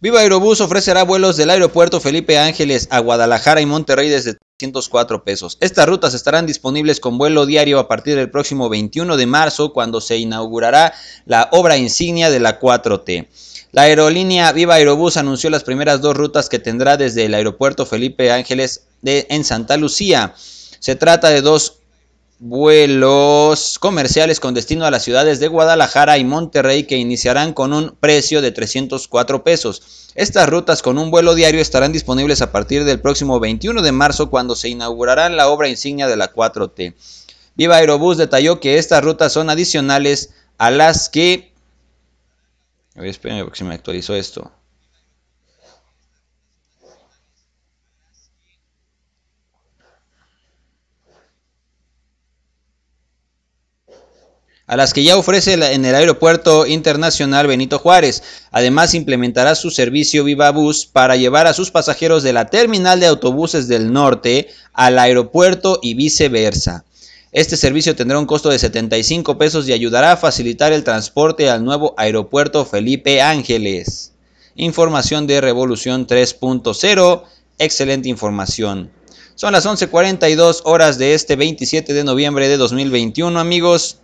Viva Aerobús ofrecerá vuelos del aeropuerto Felipe Ángeles a Guadalajara y Monterrey desde 304 pesos. Estas rutas estarán disponibles con vuelo diario a partir del próximo 21 de marzo cuando se inaugurará la obra insignia de la 4T. La aerolínea Viva Aerobús anunció las primeras dos rutas que tendrá desde el aeropuerto Felipe Ángeles de, en Santa Lucía. Se trata de dos vuelos comerciales con destino a las ciudades de Guadalajara y Monterrey que iniciarán con un precio de 304 pesos. Estas rutas con un vuelo diario estarán disponibles a partir del próximo 21 de marzo cuando se inaugurará la obra insignia de la 4T. Viva Aerobús detalló que estas rutas son adicionales a las que... A me actualizó esto. a las que ya ofrece en el Aeropuerto Internacional Benito Juárez. Además, implementará su servicio Viva para llevar a sus pasajeros de la terminal de autobuses del norte al aeropuerto y viceversa. Este servicio tendrá un costo de 75 pesos y ayudará a facilitar el transporte al nuevo aeropuerto Felipe Ángeles. Información de Revolución 3.0. Excelente información. Son las 11:42 horas de este 27 de noviembre de 2021, amigos.